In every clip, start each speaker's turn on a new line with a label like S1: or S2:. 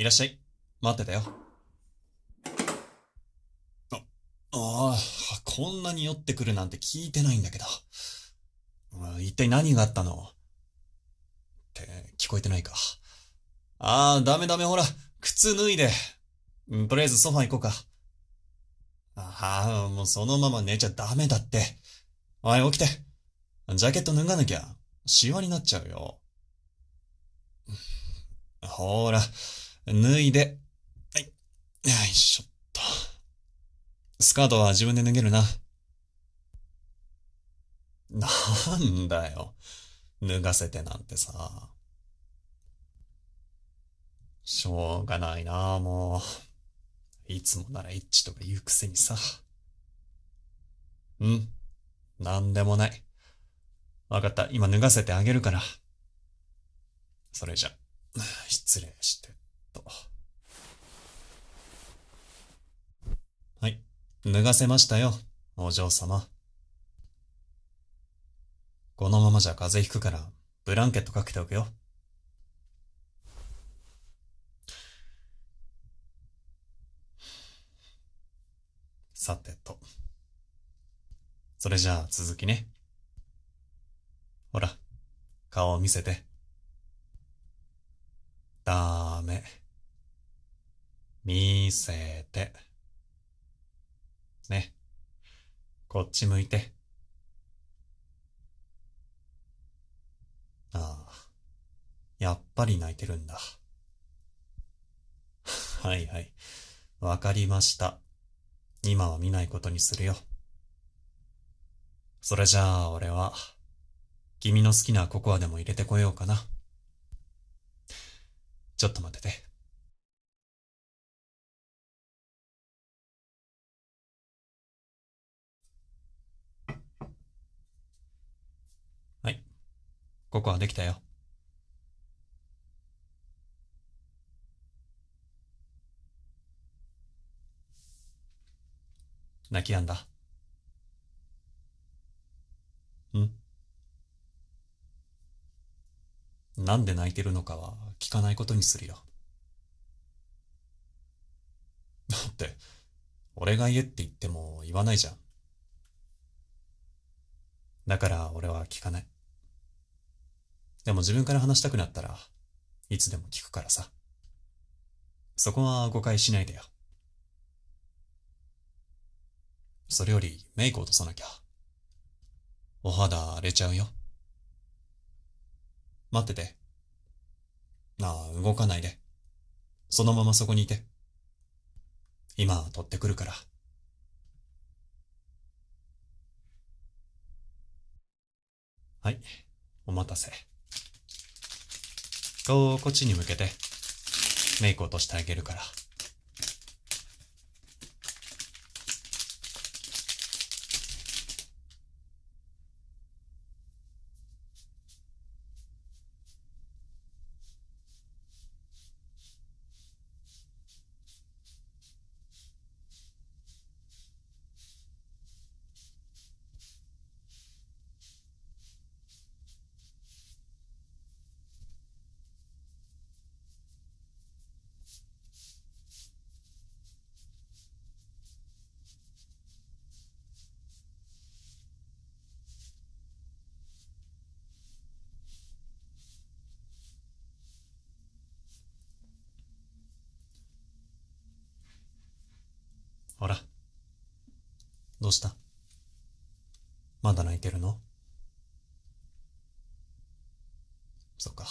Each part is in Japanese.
S1: いらっしゃい。待ってたよ。あ、ああ、こんなに酔ってくるなんて聞いてないんだけど。一体何があったのって聞こえてないか。ああ、ダメダメほら、靴脱いで。とりあえずソファ行こうか。ああ、もうそのまま寝ちゃダメだって。おい、起きて。ジャケット脱がなきゃ、シワになっちゃうよ。ほーら、脱いで、はい。よいしょっと。スカートは自分で脱げるな。なんだよ。脱がせてなんてさ。しょうがないな、もう。いつもならエッチとか言うくせにさ。うん。なんでもない。わかった。今脱がせてあげるから。それじゃ、失礼して。と。はい。脱がせましたよ、お嬢様。このままじゃ風邪ひくから、ブランケットかけておくよ。さてと。それじゃあ続きね。ほら、顔を見せて。ダメ。見せて。ね。こっち向いて。ああ。やっぱり泣いてるんだ。はいはい。わかりました。今は見ないことにするよ。それじゃあ俺は、君の好きなココアでも入れてこようかな。ちょっと待ってて。ここはできたよ。泣きやんだ。んなんで泣いてるのかは聞かないことにするよ。だって、俺が言えって言っても言わないじゃん。だから俺は聞かない。でも自分から話したくなったらいつでも聞くからさそこは誤解しないでよそれよりメイク落とさなきゃお肌荒れちゃうよ待っててなあ動かないでそのままそこにいて今取ってくるからはいお待たせ。こをこっちに向けてメイク落としてあげるからほら。どうしたまだ泣いてるのそっか。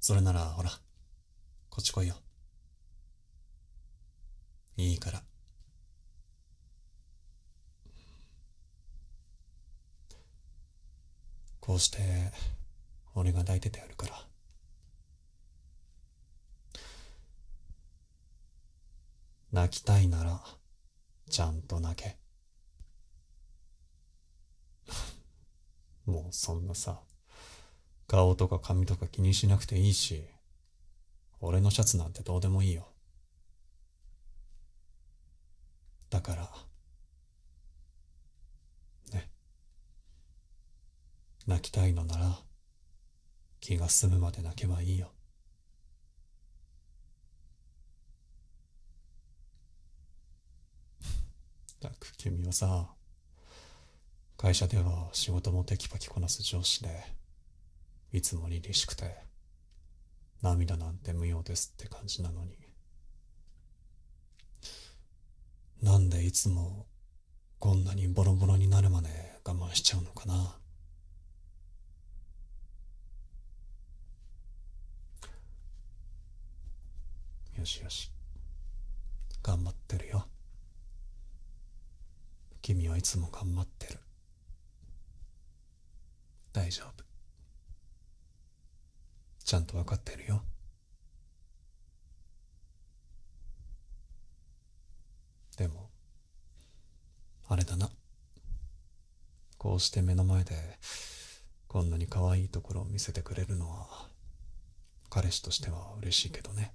S1: それなら、ほら。こっち来いよ。いいから。こうして、俺が抱いててやるから。泣きたいならちゃんと泣け もうそんなさ顔とか髪とか気にしなくていいし俺のシャツなんてどうでもいいよだからね泣きたいのなら気が済むまで泣けばいいよったく君はさ、会社では仕事もテキパキこなす上司で、いつも凛々しくて、涙なんて無用ですって感じなのに。なんでいつもこんなにボロボロになるまで我慢しちゃうのかな。よしよし。頑張ってるよ。君はいつも頑張ってる大丈夫ちゃんと分かってるよでもあれだなこうして目の前でこんなに可愛いところを見せてくれるのは彼氏としては嬉しいけどね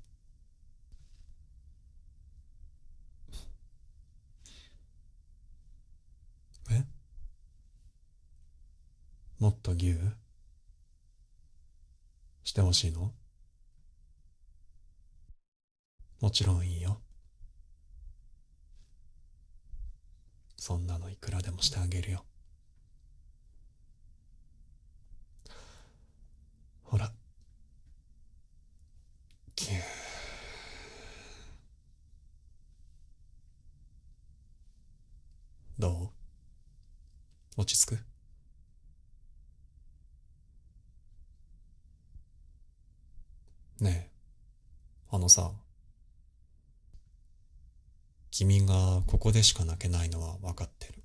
S1: もっとぎゅうしてほしいのもちろんいいよ。そんなのいくらでもしてあげるよ。ほら。ぎゅう。どう落ち着くねえ、あのさ、君がここでしか泣けないのは分かってる。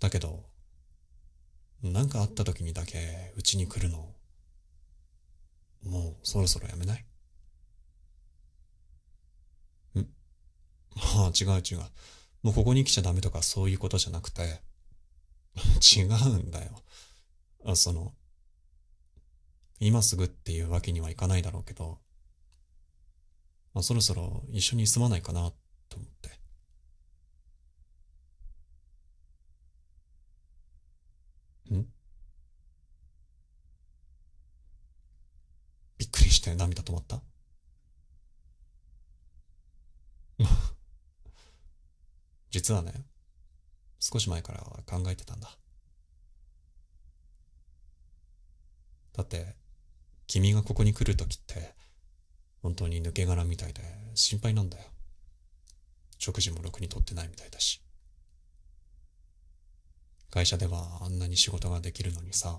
S1: だけど、何かあった時にだけうちに来るの、もうそろそろやめないん ああ、違う違う。もうここに来ちゃダメとかそういうことじゃなくて、違うんだよ。あその、今すぐっていうわけにはいかないだろうけど、まあ、そろそろ一緒に住まないかなと思って。んびっくりして涙止まった 実はね、少し前から考えてたんだ。だって、君がここに来るときって本当に抜け殻みたいで心配なんだよ食事もろくにとってないみたいだし会社ではあんなに仕事ができるのにさ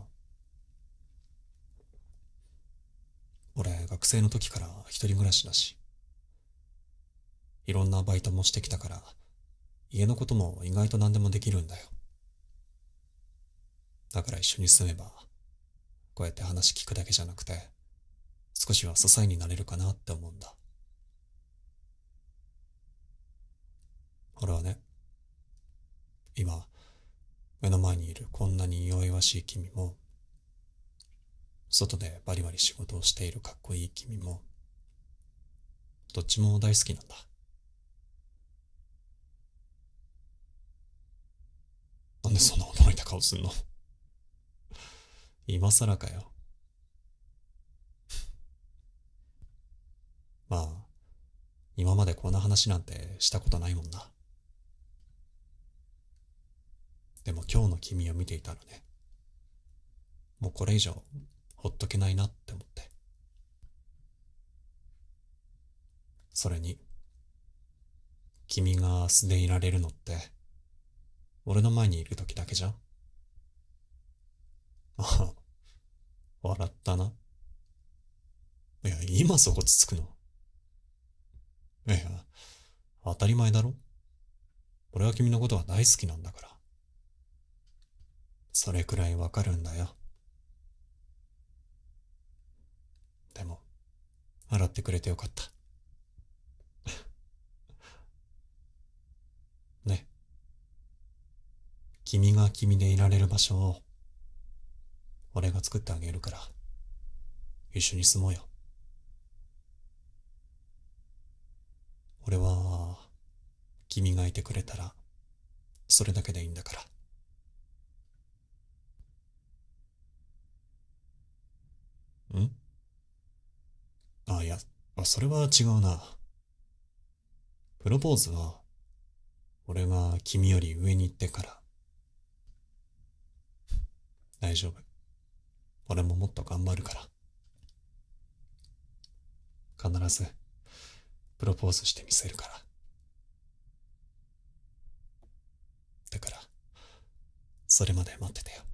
S1: 俺学生の時から一人暮らしだしいろんなバイトもしてきたから家のことも意外と何でもできるんだよだから一緒に住めばこうやって話聞くだけじゃなくて、少しは支えになれるかなって思うんだ。俺はね、今、目の前にいるこんなに弱々しい君も、外でバリバリ仕事をしているかっこいい君も、どっちも大好きなんだ。なんでそんな驚いた顔すんの今更かよ。まあ、今までこんな話なんてしたことないもんな。でも今日の君を見ていたらね、もうこれ以上ほっとけないなって思って。それに、君が素でいられるのって、俺の前にいる時だけじゃんあ、笑ったな。いや、今そこつつくの。いや、当たり前だろ。俺は君のことが大好きなんだから。それくらいわかるんだよ。でも、洗ってくれてよかった。ね。君が君でいられる場所を俺が作ってあげるから一緒に住もうよ俺は君がいてくれたらそれだけでいいんだからんあいやそれは違うなプロポーズは俺が君より上に行ってから大丈夫俺ももっと頑張るから必ずプロポーズしてみせるからだからそれまで待っててよ